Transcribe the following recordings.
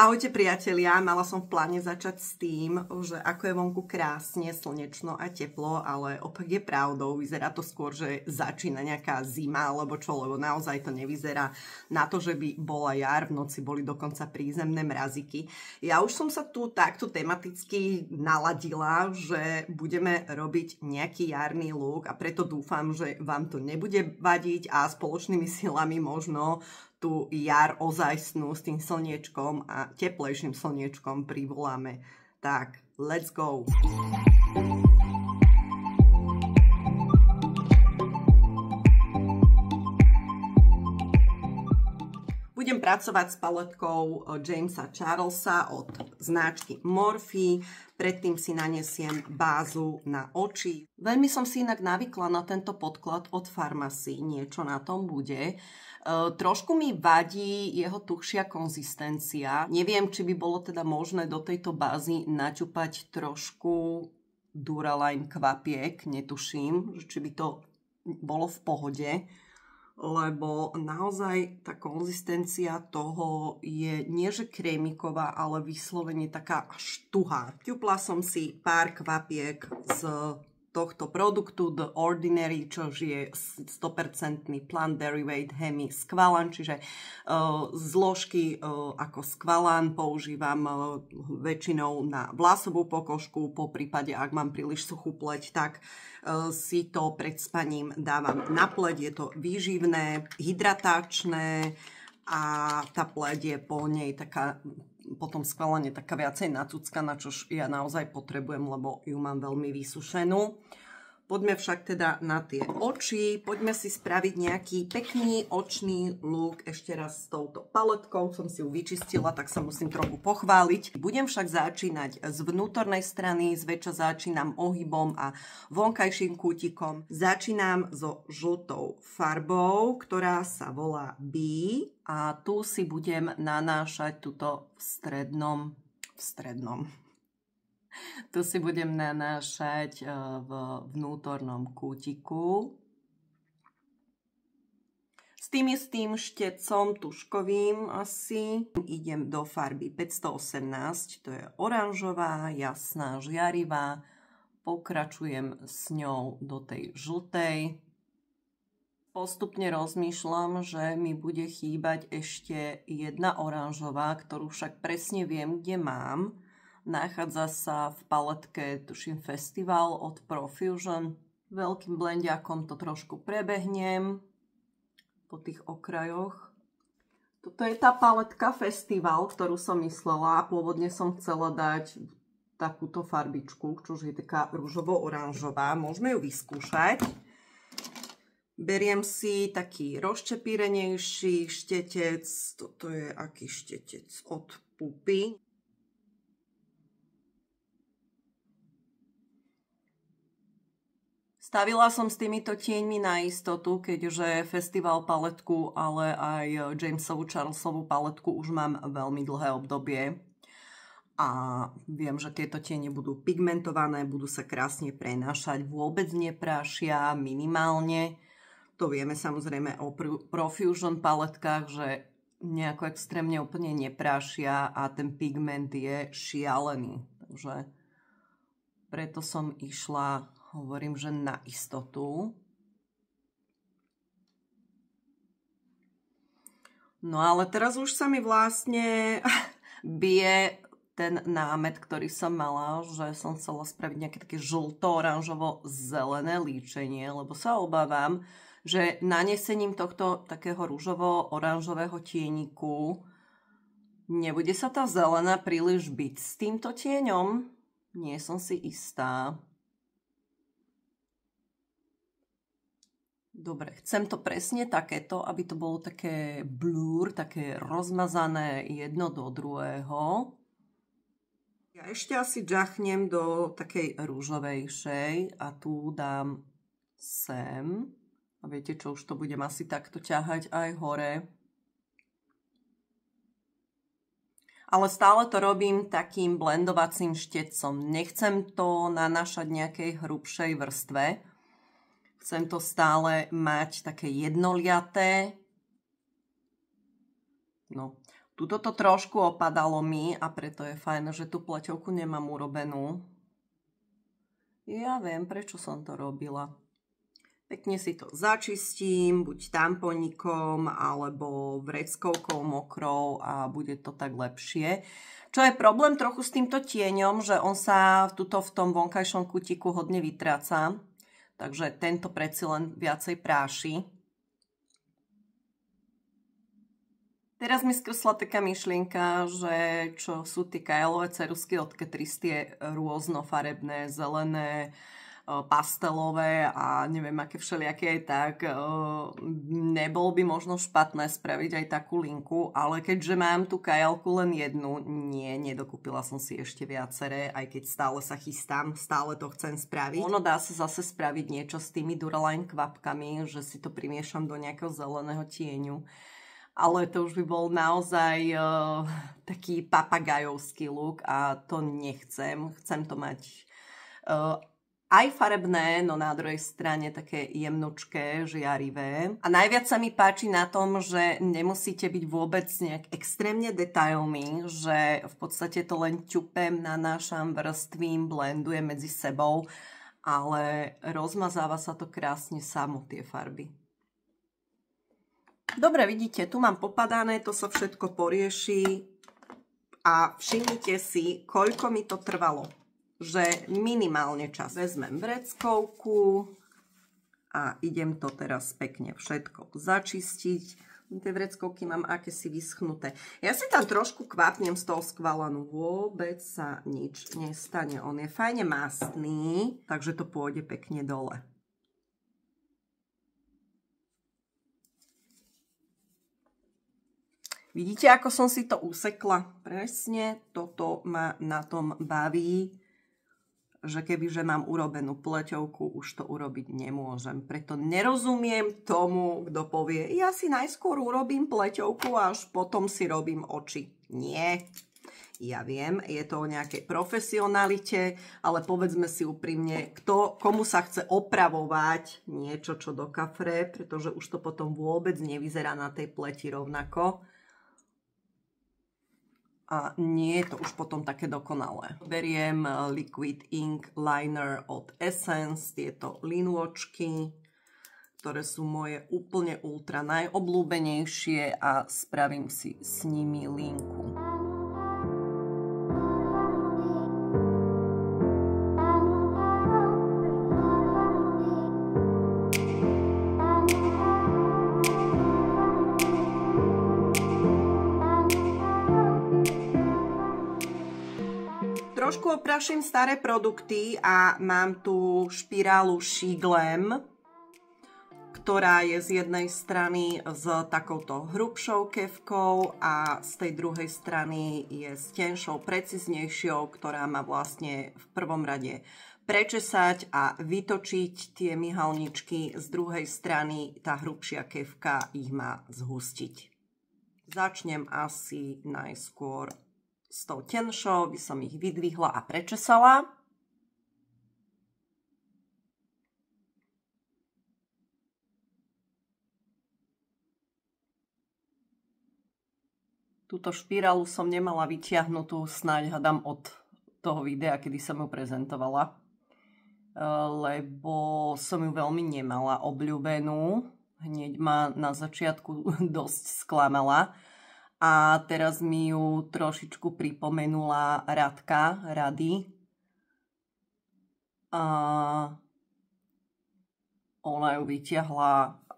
Ahojte priatelia, mala som v pláne začať s tým, že ako je vonku krásne, slnečno a teplo, ale opak je pravdou, vyzerá to skôr, že začína nejaká zima alebo čo, lebo naozaj to nevyzerá na to, že by bola jar, v noci boli dokonca prízemné mraziky. Ja už som sa tu takto tematicky naladila, že budeme robiť nejaký jarný look a preto dúfam, že vám to nebude vadiť a spoločnými silami možno tú jar ozajstnú s tým slniečkom a teplejším slniečkom privoláme. Tak, let's go! pracovať s paletkou eh, Jamesa Charlesa od značky Morphe. Predtým si nanesiem bázu na oči. Veľmi som si inak navykla na tento podklad od farmacy, Niečo na tom bude. Eh, trošku mi vadí jeho tuhšia konzistencia. Neviem, či by bolo teda možné do tejto bázy naťupať trošku Duraline kvapiek, netuším, či by to bolo v pohode lebo naozaj tá konzistencia toho je nie že krémiková, ale vyslovene taká štuhá. Ťupla som si pár kvapiek z tohto produktu The Ordinary, čo je 100% plant derivate hemi skvalan, čiže uh, zložky uh, ako skvalan používam uh, väčšinou na vlasovú pokožku, po prípade, ak mám príliš suchú pleť, tak si to pred spaním dávam na pleť. Je to výživné, hydratačné, a tá pleť je po nej taká potom skvelenie taká viacej nacuckaná, čož ja naozaj potrebujem, lebo ju mám veľmi vysušenú. Poďme však teda na tie oči, poďme si spraviť nejaký pekný očný look ešte raz s touto paletkou, som si ju vyčistila, tak sa musím trochu pochváliť. Budem však začínať z vnútornej strany, zväčša začínam ohybom a vonkajším kútikom. Začínam so žltou farbou, ktorá sa volá B a tu si budem nanášať túto v strednom, v strednom, Tu si budem nanášať eh, v vnútornom kútiku. S tým istým štecom tuškovým asi idem do farby 518, to je oranžová, jasná, žiarivá. Pokračujem s ňou do tej žltej. Postupne rozmýšľam, že mi bude chýbať ešte jedna oranžová, ktorú však presne viem, kde mám. Nachádza sa v paletke, tuším, festival od Profusion. Veľkým blendiakom to trošku prebehnem po tých okrajoch. Toto je tá paletka Festival, ktorú som myslela. Pôvodne som chcela dať takúto farbičku, čo je taká rúžovo-oranžová. Môžeme ju vyskúšať. Beriem si taký rozčepírenejší štetec. Toto je aký štetec od pupy. Stavila som s týmito tieňmi na istotu, keďže festival paletku, ale aj Jamesovú Charlesovú paletku už mám veľmi dlhé obdobie. A viem, že tieto tieňe budú pigmentované, budú sa krásne prenášať, vôbec neprášia, minimálne. To vieme samozrejme o Profusion paletkách, že nejako extrémne úplne neprášia a ten pigment je šialený. Takže preto som išla hovorím, že na istotu. No ale teraz už sa mi vlastne bije ten námet, ktorý som mala, že som chcela spraviť nejaké také žlto-oranžovo-zelené líčenie, lebo sa obávam, že nanesením tohto takého rúžovo-oranžového tieniku nebude sa tá zelená príliš byť s týmto tieňom. Nie som si istá. Dobre, chcem to presne takéto, aby to bolo také blúr, také rozmazané jedno do druhého. Ja ešte asi džachnem do takej rúžovejšej a tu dám sem. A viete čo, už to budem asi takto ťahať aj hore. Ale stále to robím takým blendovacím štecom. Nechcem to nanašať nejakej hrubšej vrstve, Chcem to stále mať také jednoliaté. No, tuto to trošku opadalo mi a preto je fajn, že tú pleťovku nemám urobenú. Ja viem, prečo som to robila. Pekne si to začistím, buď tamponikom alebo vreckovkou mokrou a bude to tak lepšie. Čo je problém trochu s týmto tieňom, že on sa tuto v tom vonkajšom kutiku hodne vytráca. Takže tento preci len viacej práši. Teraz mi skresla taká myšlienka, že čo sú tie kajalové cerusky od Ketris, tie rôznofarebné, zelené, E, pastelové a neviem aké všelijaké, tak e, nebol by možno špatné spraviť aj takú linku, ale keďže mám tú kajalku len jednu, nie, nedokúpila som si ešte viaceré, aj keď stále sa chystám, stále to chcem spraviť. Ono dá sa zase spraviť niečo s tými Duraline kvapkami, že si to primiešam do nejakého zeleného tieňu ale to už by bol naozaj uh, taký papagajovský look a to nechcem. Chcem to mať uh, aj farebné, no na druhej strane také jemnočké, žiarivé. A najviac sa mi páči na tom, že nemusíte byť vôbec nejak extrémne detailmi, že v podstate to len ťupem, nanášam, vrstvím, blendujem medzi sebou, ale rozmazáva sa to krásne samo, tie farby. Dobre, vidíte, tu mám popadané, to sa všetko porieši a všimnite si, koľko mi to trvalo že minimálne čas. Vezmem vreckovku a idem to teraz pekne všetko začistiť. Tie vreckovky mám akési vyschnuté. Ja si tam trošku kvapnem z toho skvalanu. No vôbec sa nič nestane. On je fajne mastný, takže to pôjde pekne dole. Vidíte, ako som si to usekla? Presne toto ma na tom baví že keby že mám urobenú pleťovku, už to urobiť nemôžem. Preto nerozumiem tomu, kto povie, ja si najskôr urobím pleťovku a až potom si robím oči. Nie. Ja viem, je to o nejakej profesionalite, ale povedzme si úprimne, kto, komu sa chce opravovať niečo, čo do kafre, pretože už to potom vôbec nevyzerá na tej pleti rovnako a nie je to už potom také dokonalé. Beriem eh, Liquid Ink Liner od Essence, tieto linôčky, ktoré sú moje úplne ultra najobľúbenejšie a spravím si s nimi linku. Trošku opraším staré produkty a mám tu špirálu Shiglem, ktorá je z jednej strany s takouto hrubšou kevkou a z tej druhej strany je s tenšou, preciznejšou, ktorá má vlastne v prvom rade prečesať a vytočiť tie myhalničky. Z druhej strany tá hrubšia kevka ich má zhustiť. Začnem asi najskôr s tou tenšou by som ich vydvihla a prečesala. Túto špirálu som nemala vytiahnutú, snáď hadám od toho videa, kedy som ju prezentovala e, lebo som ju veľmi nemala obľúbenú. Hneď ma na začiatku dosť sklamala. A teraz mi ju trošičku pripomenula Radka, Rady. A ona ju vyťahla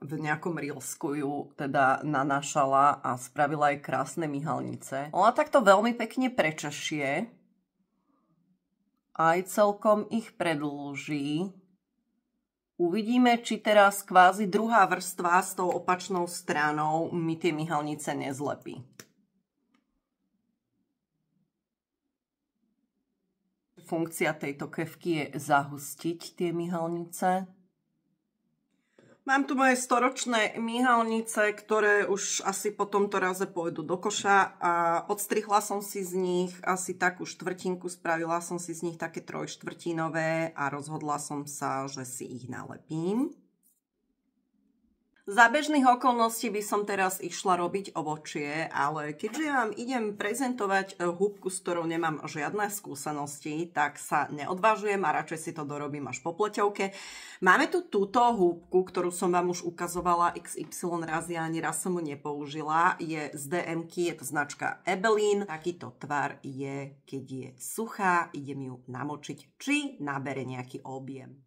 v nejakom Rilsku ju teda nanašala a spravila aj krásne myhalnice. Ona takto veľmi pekne prečašie, aj celkom ich predlží, Uvidíme, či teraz kvázi druhá vrstva s tou opačnou stranou mi tie myhalnice nezlepí. Funkcia tejto kevky je zahustiť tie myhalnice. Mám tu moje storočné míhalnice, ktoré už asi po tomto raze pôjdu do koša a odstrihla som si z nich asi takú štvrtinku, spravila som si z nich také trojštvrtinové a rozhodla som sa, že si ich nalepím. Za bežných okolností by som teraz išla robiť ovočie, ale keďže ja vám idem prezentovať e, húbku, s ktorou nemám žiadne skúsenosti, tak sa neodvážujem a radšej si to dorobím až po pleťovke. Máme tu túto húbku, ktorú som vám už ukazovala XY razy, ja ani raz som ju nepoužila. Je z dm je to značka Ebeline. Takýto tvar je, keď je suchá, idem ju namočiť, či nabere nejaký objem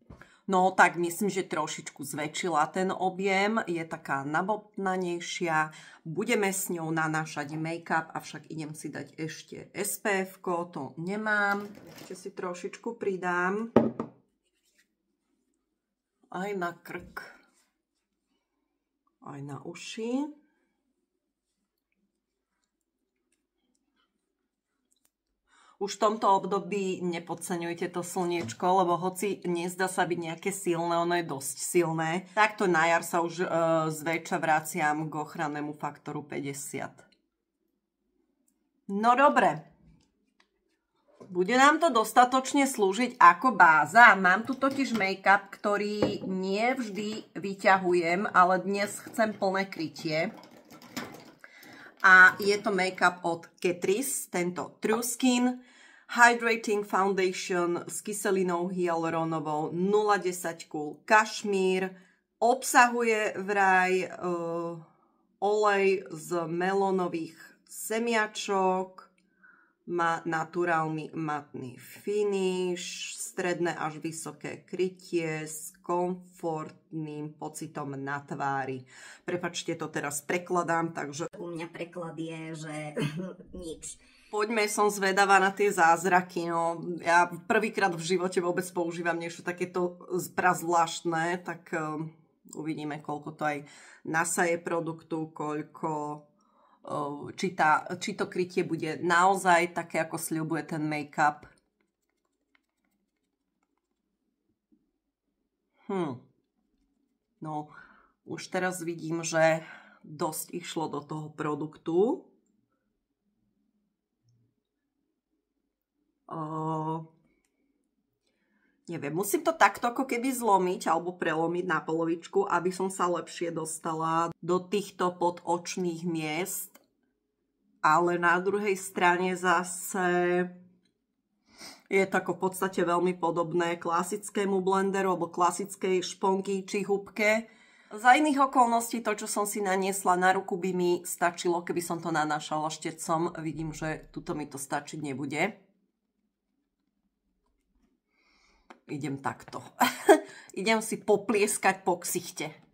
no tak myslím, že trošičku zväčšila ten objem, je taká nabobnanejšia, budeme s ňou nanášať make-up, avšak idem si dať ešte SPF, to nemám, ešte si trošičku pridám aj na krk, aj na uši. už v tomto období nepodceňujte to slniečko, lebo hoci nezdá sa byť nejaké silné, ono je dosť silné. Takto na jar sa už e, zväčša vraciam k ochrannému faktoru 50. No dobre. Bude nám to dostatočne slúžiť ako báza. Mám tu totiž make-up, ktorý nie vždy vyťahujem, ale dnes chcem plné krytie a je to make-up od Catrice, tento True Skin Hydrating Foundation s kyselinou hyaluronovou 010 kúl kašmír. Obsahuje vraj uh, olej z melonových semiačok, má naturálny matný finish, stredné až vysoké krytie s komfortným pocitom na tvári. Prepačte, to teraz prekladám, takže... U mňa preklad je, že nič. Poďme, som zvedavá na tie zázraky. No. Ja prvýkrát v živote vôbec používam niečo takéto prazvláštne, tak uh, uvidíme, koľko to aj nasaje produktu, koľko Ehm, či, tá, či to krytie bude naozaj také, ako sľubuje ten make-up. Hm. No, už teraz vidím, že dosť išlo do toho produktu. O, ehm, neviem, musím to takto ako keby zlomiť alebo prelomiť na polovičku, aby som sa lepšie dostala do týchto podočných miest ale na druhej strane zase je to v podstate veľmi podobné klasickému blenderu alebo klasickej šponky či hubke. Za iných okolností to, čo som si naniesla na ruku, by mi stačilo, keby som to nanášala štecom. Vidím, že tuto mi to stačiť nebude. Idem takto. Idem si poplieskať po ksichte.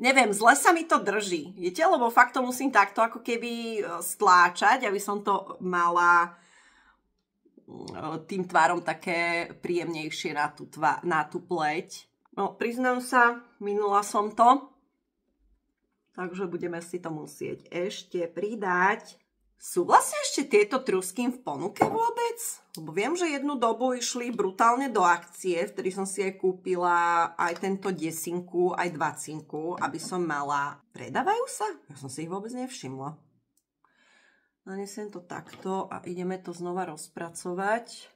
neviem, zle sa mi to drží, viete, lebo fakt to musím takto ako keby e, stláčať, aby som to mala e, tým tvárom také príjemnejšie na tú, tva, na tú pleť. No, priznám sa, minula som to, takže budeme si to musieť ešte pridať. Sú vlastne ešte tieto trusky v ponuke vôbec? Lebo viem, že jednu dobu išli brutálne do akcie, vtedy som si aj kúpila aj tento desinku, aj dvacinku, aby som mala. Predávajú sa? Ja som si ich vôbec nevšimla. Nanesiem to takto a ideme to znova rozpracovať.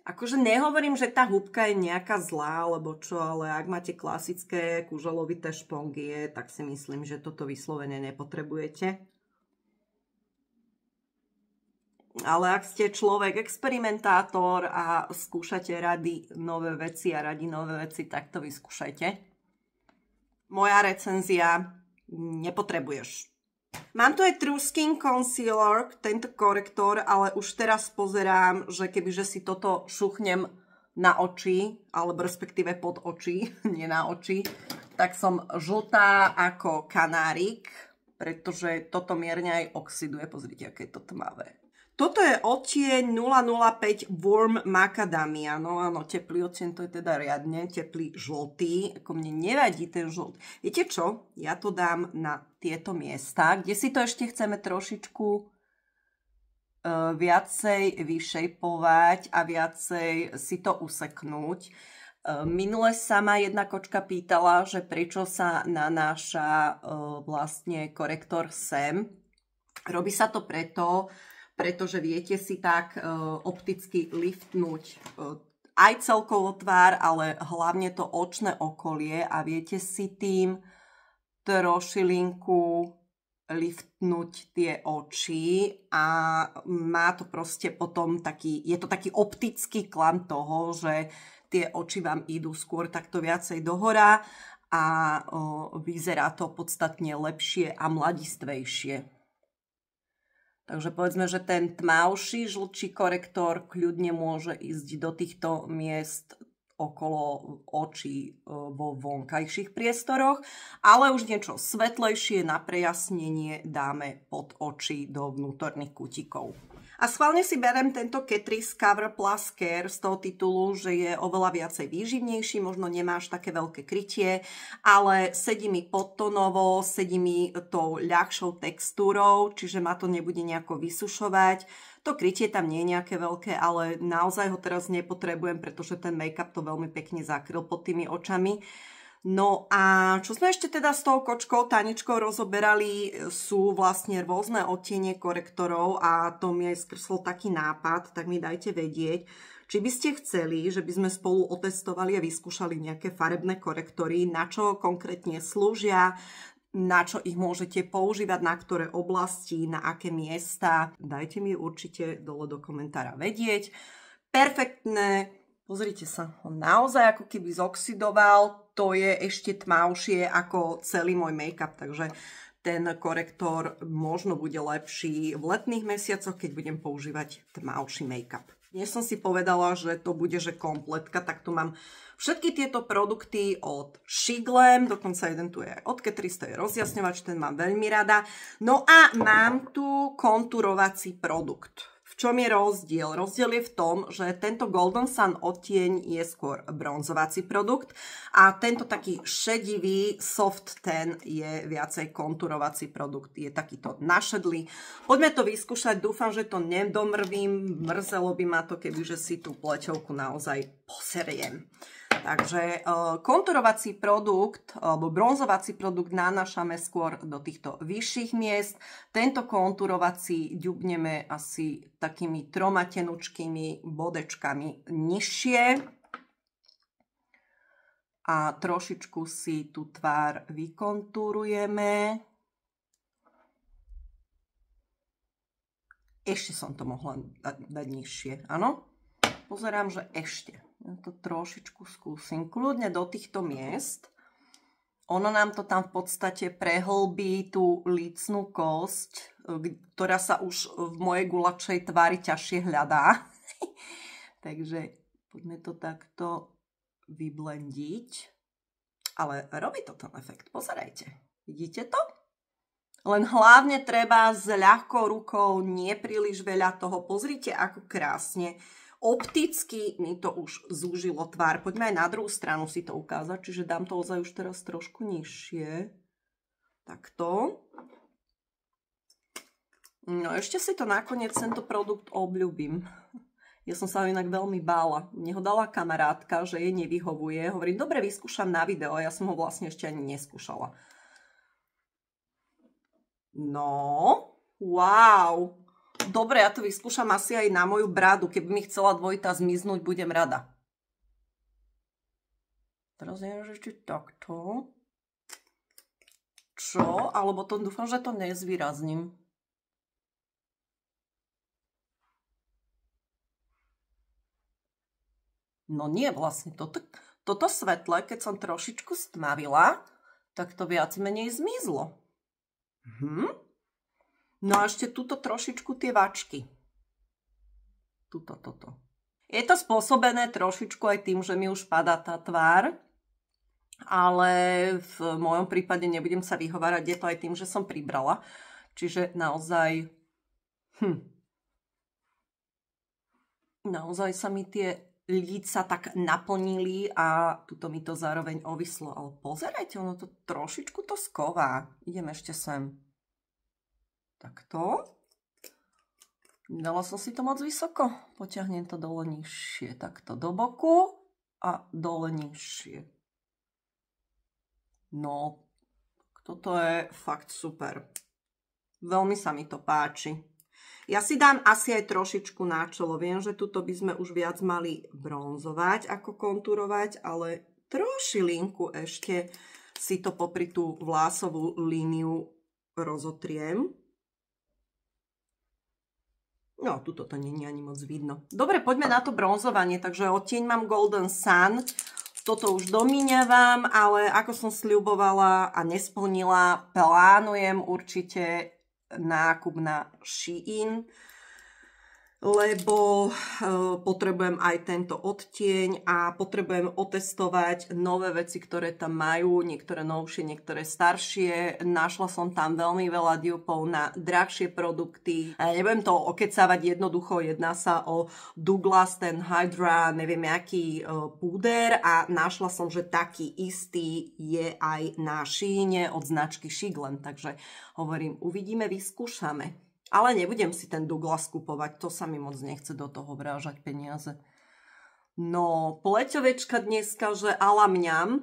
Akože nehovorím, že tá húbka je nejaká zlá, alebo čo, ale ak máte klasické kuželovité špongie, tak si myslím, že toto vyslovene nepotrebujete. Ale ak ste človek, experimentátor a skúšate rady nové veci a radi nové veci, tak to vyskúšajte. Moja recenzia nepotrebuješ Mám tu aj True Skin Concealer, tento korektor, ale už teraz pozerám, že kebyže si toto šuchnem na oči, alebo respektíve pod oči, nie na oči, tak som žltá ako kanárik, pretože toto mierne aj oxiduje. Pozrite, aké je to tmavé. Toto je odtieň 005 Warm Macadamia. No áno, teplý odtieň, to je teda riadne, teplý žltý. Ako mne nevadí ten žltý. Viete čo? Ja to dám na tieto miesta, kde si to ešte chceme trošičku e, viacej vyšejpovať a viacej si to useknúť. E, minule sa ma jedna kočka pýtala, že prečo sa nanáša e, vlastne korektor sem. Robí sa to preto, pretože viete si tak e, opticky liftnúť e, aj celkovo tvár, ale hlavne to očné okolie a viete si tým trošilinku liftnúť tie oči a má to proste potom taký, je to taký optický klam toho, že tie oči vám idú skôr takto viacej dohora a o, vyzerá to podstatne lepšie a mladistvejšie. Takže povedzme, že ten tmavší žlčí korektor kľudne môže ísť do týchto miest okolo očí e, vo vonkajších priestoroch, ale už niečo svetlejšie na prejasnenie dáme pod oči do vnútorných kutikov. A schválne si berem tento Catrice Cover Plus Care z toho titulu, že je oveľa viacej výživnejší, možno nemáš také veľké krytie, ale sedí mi podtonovo, sedí mi tou ľahšou textúrou, čiže ma to nebude nejako vysušovať. To krytie tam nie je nejaké veľké, ale naozaj ho teraz nepotrebujem, pretože ten make-up to veľmi pekne zakryl pod tými očami. No a čo sme ešte teda s tou kočkou tanečkou rozoberali, sú vlastne rôzne odtiene korektorov a to mi aj skrslo taký nápad, tak mi dajte vedieť, či by ste chceli, že by sme spolu otestovali a vyskúšali nejaké farebné korektory, na čo konkrétne slúžia, na čo ich môžete používať, na ktoré oblasti, na aké miesta. Dajte mi určite dole do komentára vedieť. Perfektné Pozrite sa, on naozaj ako keby zoxidoval, to je ešte tmavšie ako celý môj make-up, takže ten korektor možno bude lepší v letných mesiacoch, keď budem používať tmavší make-up. Dnes som si povedala, že to bude že kompletka, tak tu mám všetky tieto produkty od Shiglem, dokonca jeden tu je od Catrice, to je rozjasňovač, ten mám veľmi rada. No a mám tu konturovací produkt. V čom je rozdiel? Rozdiel je v tom, že tento Golden Sun odtieň je skôr bronzovací produkt a tento taký šedivý soft ten je viacej konturovací produkt. Je takýto našedlý. Poďme to vyskúšať. Dúfam, že to nedomrvím. Mrzelo by ma to, kebyže si tú pleťovku naozaj poseriem. Takže e, konturovací produkt alebo bronzovací produkt nanášame skôr do týchto vyšších miest. Tento konturovací ďubneme asi takými troma tenučkými bodečkami nižšie a trošičku si tú tvár vykontúrujeme. Ešte som to mohla dať nižšie, áno? Pozerám, že ešte. Ja to trošičku skúsim. Kľudne do týchto miest. Ono nám to tam v podstate prehlbí tú lícnú kosť, eh, ktorá sa už v mojej gulačej tvári ťažšie hľadá. Takže poďme to takto vyblendiť. Ale robí to ten efekt, pozerajte. Vidíte to? Len hlavne treba s ľahkou rukou, nie príliš veľa toho. Pozrite, ako krásne Opticky mi to už zúžilo tvár. Poďme aj na druhú stranu si to ukázať, čiže dám to ozaj už teraz trošku nižšie. Takto. No ešte si to nakoniec, tento produkt obľúbim. Ja som sa ho inak veľmi bála. Mne ho dala kamarátka, že jej nevyhovuje. Hovorím, dobre, vyskúšam na video. Ja som ho vlastne ešte ani neskúšala. No, wow, dobre, ja to vyskúšam asi aj na moju bradu. Keby mi chcela dvojita zmiznúť, budem rada. Teraz neviem, že či takto. Čo? Alebo to dúfam, že to nezvýrazním. No nie, vlastne toto, toto svetle, keď som trošičku stmavila, tak to viac menej zmizlo. Hm? No a ešte tuto trošičku tie vačky. Tuto, toto. Je to spôsobené trošičku aj tým, že mi už padá tá tvár, ale v mojom prípade nebudem sa vyhovárať, je to aj tým, že som pribrala. Čiže naozaj... Hm. Naozaj sa mi tie líca tak naplnili a tuto mi to zároveň ovislo. Ale pozerajte, ono to trošičku to sková. Idem ešte sem. Takto. Dala som si to moc vysoko. Potiahnem to dole nižšie. Takto do boku a dole nižšie. No, toto je fakt super. Veľmi sa mi to páči. Ja si dám asi aj trošičku na čelo. Viem, že tuto by sme už viac mali bronzovať ako konturovať, ale trošilinku ešte si to popri tú vlásovú líniu rozotriem. No, tuto to není ani moc vidno. Dobre, poďme na to bronzovanie. Takže odtieň mám Golden Sun. Toto už domíňavam, ale ako som sľubovala a nesplnila, plánujem určite nákup na Shein lebo eh, potrebujem aj tento odtieň a potrebujem otestovať nové veci, ktoré tam majú, niektoré novšie, niektoré staršie. Našla som tam veľmi veľa dupov na drahšie produkty. nebudem to okecávať jednoducho, jedná sa o Douglas, ten Hydra, neviem aký eh, púder a našla som, že taký istý je aj na šíne od značky Shiglen, takže hovorím, uvidíme, vyskúšame. Ale nebudem si ten Douglas kupovať, to sa mi moc nechce do toho vrážať peniaze. No, pleťovečka dneska, že ala mňam. E,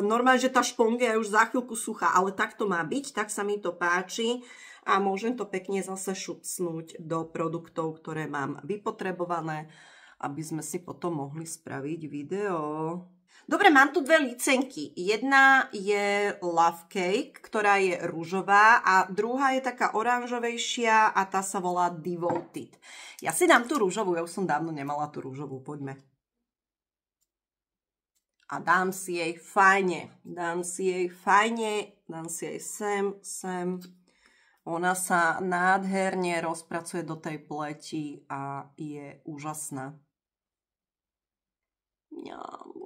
normálne, že tá špongia je už za chvíľku suchá, ale tak to má byť, tak sa mi to páči a môžem to pekne zase šupsnúť do produktov, ktoré mám vypotrebované, aby sme si potom mohli spraviť video. Dobre, mám tu dve licenky. Jedna je Love Cake, ktorá je rúžová a druhá je taká oranžovejšia a tá sa volá Devoted. Ja si dám tú rúžovú, ja už som dávno nemala tú rúžovú, poďme. A dám si jej fajne, dám si jej fajne, dám si jej sem, sem. Ona sa nádherne rozpracuje do tej pleti a je úžasná. Mňam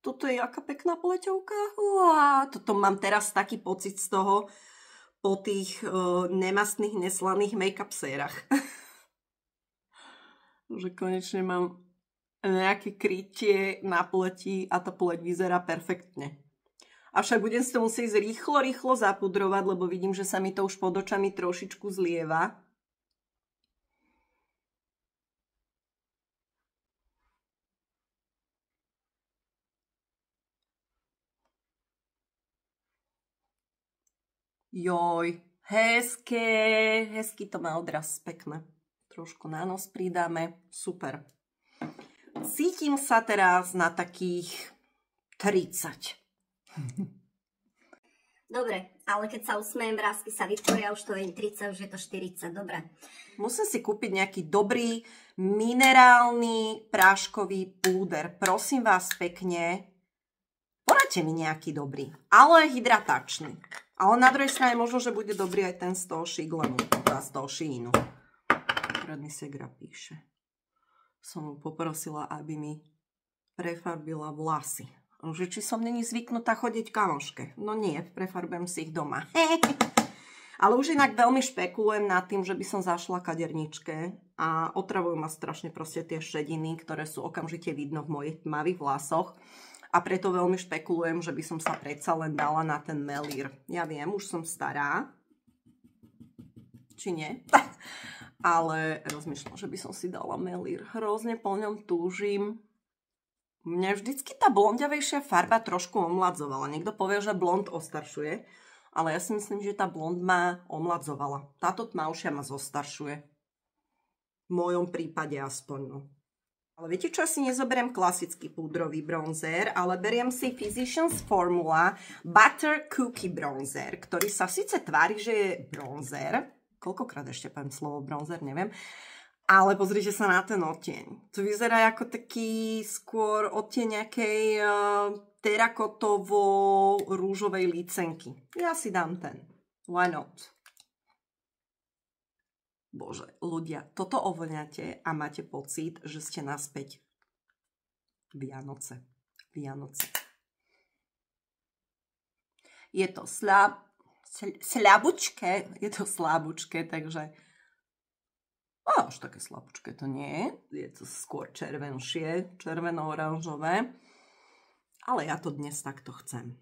toto je aká pekná poleťovka Uá, toto mám teraz taký pocit z toho po tých uh, nemastných, neslaných make-up sérach. že konečne mám nejaké krytie na pleti a tá pleť vyzerá perfektne. Avšak budem si to musieť rýchlo, rýchlo zapudrovať, lebo vidím, že sa mi to už pod očami trošičku zlieva. Joj, hezké, hezky to má odraz, pekné. Trošku na nos pridáme, super. Cítim sa teraz na takých 30. Dobre, ale keď sa usmejem, vrázky sa vytvoria, už to je 30, už je to 40, dobre. Musím si kúpiť nejaký dobrý minerálny práškový púder. Prosím vás pekne, poradte mi nejaký dobrý, ale hydratačný. Ale na druhej strane možno, že bude dobrý aj ten z toho šiglenu, no, teda z toho šínu. Radný segra píše. Som mu poprosila, aby mi prefarbila vlasy. Že či som není zvyknutá chodiť kamoške. No nie, prefarbujem si ich doma. Ale už inak veľmi špekulujem nad tým, že by som zašla kaderničke a otravujú ma strašne proste tie šediny, ktoré sú okamžite vidno v mojich tmavých vlasoch a preto veľmi špekulujem, že by som sa predsa len dala na ten melír. Ja viem, už som stará, či nie, ale rozmýšľam, že by som si dala melír. Hrozne po ňom túžim. Mňa vždycky tá blondiavejšia farba trošku omladzovala. Niekto povie, že blond ostaršuje, ale ja si myslím, že tá blond ma omladzovala. Táto tmavšia ma zostaršuje. V mojom prípade aspoň. No. Ale viete čo, asi nezoberiem klasický púdrový bronzer, ale beriem si Physicians Formula Butter Cookie Bronzer, ktorý sa síce tvári, že je bronzer, koľkokrát ešte poviem slovo bronzer, neviem, ale pozrite sa na ten odtieň. To vyzerá ako taký skôr odtieň nejakej uh, eh, terakotovo-rúžovej lícenky. Ja si dám ten. Why not? Bože, ľudia, toto ovoňate a máte pocit, že ste naspäť Vianoce. Vianoce. Je to slab, slabučké, je to slabučké, takže a až také slabúčke to nie je. Je to skôr červenšie, červeno-oranžové. Ale ja to dnes takto chcem.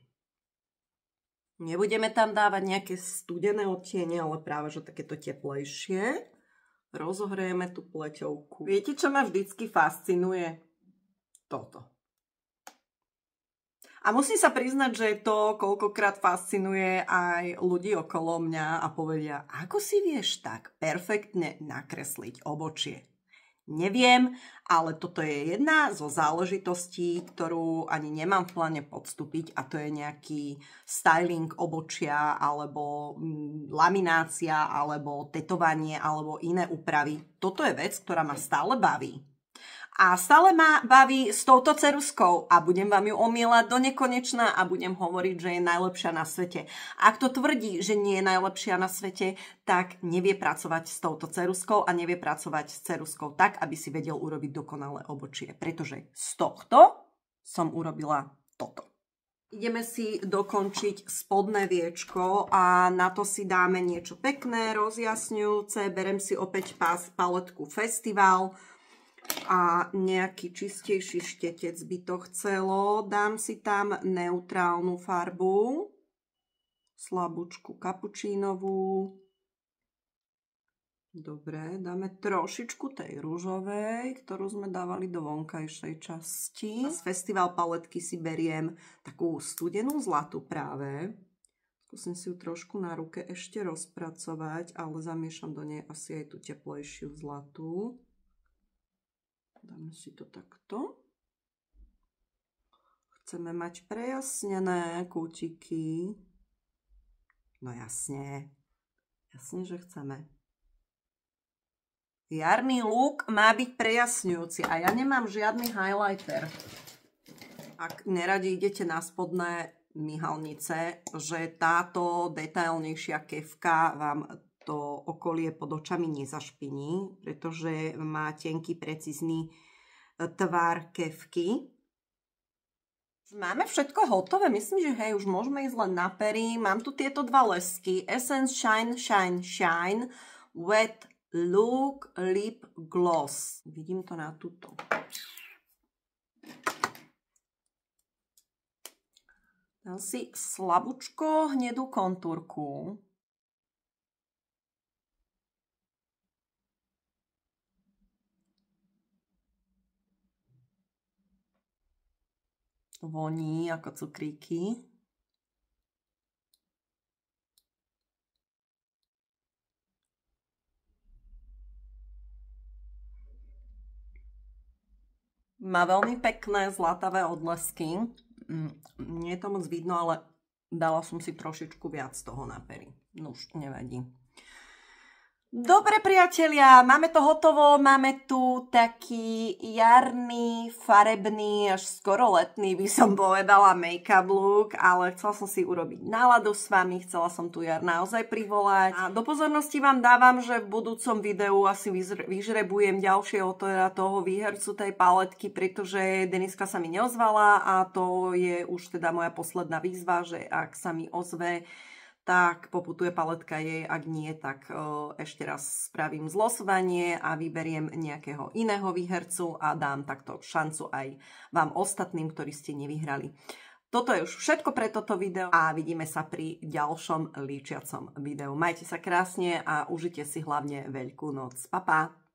Nebudeme tam dávať nejaké studené odtiene, ale práve že takéto teplejšie. Rozohrejeme tú pleťovku. Viete, čo ma vždycky fascinuje? Toto. A musím sa priznať, že to koľkokrát fascinuje aj ľudí okolo mňa a povedia, ako si vieš tak perfektne nakresliť obočie. Neviem, ale toto je jedna zo záležitostí, ktorú ani nemám v pláne podstúpiť a to je nejaký styling obočia alebo mm, laminácia alebo tetovanie alebo iné úpravy. Toto je vec, ktorá ma stále baví a stále ma baví s touto ceruskou a budem vám ju omielať do nekonečna a budem hovoriť, že je najlepšia na svete. Ak to tvrdí, že nie je najlepšia na svete, tak nevie pracovať s touto ceruskou a nevie pracovať s ceruskou tak, aby si vedel urobiť dokonalé obočie. Pretože z tohto som urobila toto. Ideme si dokončiť spodné viečko a na to si dáme niečo pekné, rozjasňujúce. Berem si opäť pás paletku Festival a nejaký čistejší štetec by to chcelo. Dám si tam neutrálnu farbu, slabúčku kapučínovú. Dobre, dáme trošičku tej rúžovej, ktorú sme dávali do vonkajšej časti. Z festival paletky si beriem takú studenú zlatu práve. Skúsim si ju trošku na ruke ešte rozpracovať, ale zamiešam do nej asi aj tú teplejšiu zlatu. Dáme si to takto. Chceme mať prejasnené kútiky. No jasne. Jasne, že chceme. Jarný look má byť prejasňujúci a ja nemám žiadny highlighter. Ak neradi idete na spodné myhalnice, že táto detailnejšia kevka vám to okolie pod očami nezašpiní, pretože má tenký, precízny e, tvár kevky. Máme všetko hotové, myslím, že hej, už môžeme ísť len na pery. Mám tu tieto dva lesky, Essence Shine Shine Shine, Wet Look Lip Gloss. Vidím to na tuto. Dám si slabúčko hnedú kontúrku. voní ako cukríky. Má veľmi pekné zlatavé odlesky. Mm, nie je to moc vidno, ale dala som si trošičku viac toho na pery. Nuž, no nevadí. Dobre priatelia, máme to hotovo, máme tu taký jarný, farebný, až skoro letný by som povedala make-up look, ale chcela som si urobiť náladu s vami, chcela som tu jar naozaj privolať. A do pozornosti vám dávam, že v budúcom videu asi vyžrebujem ďalšieho teda toho výhercu tej paletky, pretože Deniska sa mi neozvala a to je už teda moja posledná výzva, že ak sa mi ozve tak poputuje paletka jej, ak nie, tak e, ešte raz spravím zlosovanie a vyberiem nejakého iného výhercu a dám takto šancu aj vám ostatným, ktorí ste nevyhrali. Toto je už všetko pre toto video a vidíme sa pri ďalšom líčiacom videu. Majte sa krásne a užite si hlavne veľkú noc. Pa, pa!